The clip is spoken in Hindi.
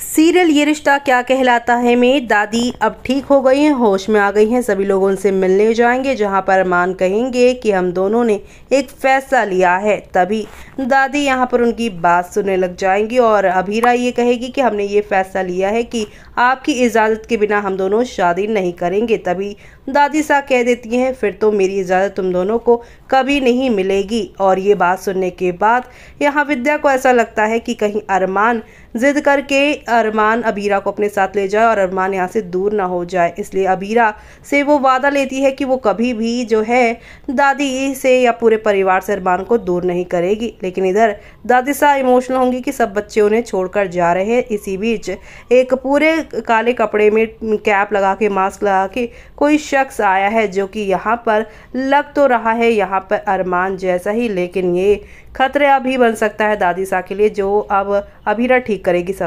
सीरियल ये रिश्ता क्या कहलाता है में दादी अब ठीक हो गई हैं होश में आ गई हैं सभी लोग उनसे मिलने जाएंगे जहां पर अरमान कहेंगे कि हम दोनों ने एक फैसला लिया है तभी दादी यहां पर उनकी बात सुनने लग जाएंगी और अभीरा ये कहेगी कि हमने ये फैसला लिया है कि आपकी इजाज़त के बिना हम दोनों शादी नहीं करेंगे तभी दादी सा कह देती हैं फिर तो मेरी इजाज़त तुम दोनों को कभी नहीं मिलेगी और ये बात सुनने के बाद यहाँ विद्या को ऐसा लगता है कि कहीं अरमान जिद करके अरमान अबीरा को अपने साथ ले जाए और अरमान यहाँ से दूर ना हो जाए इसलिए अबीरा से वो वादा लेती है कि वो कभी भी जो है दादी से या पूरे परिवार से अरमान को दूर नहीं करेगी लेकिन इधर दादी सा इमोशनल होंगी कि सब बच्चे उन्हें छोड़कर जा रहे हैं इसी बीच एक पूरे काले कपड़े में कैप लगा के मास्क लगा के कोई शख्स आया है जो कि यहाँ पर लग तो रहा है यहाँ पर अरमान जैसा ही लेकिन ये खतरे भी बन सकता है दादी सा के लिए जो अब अबीरा ठीक करेगी सब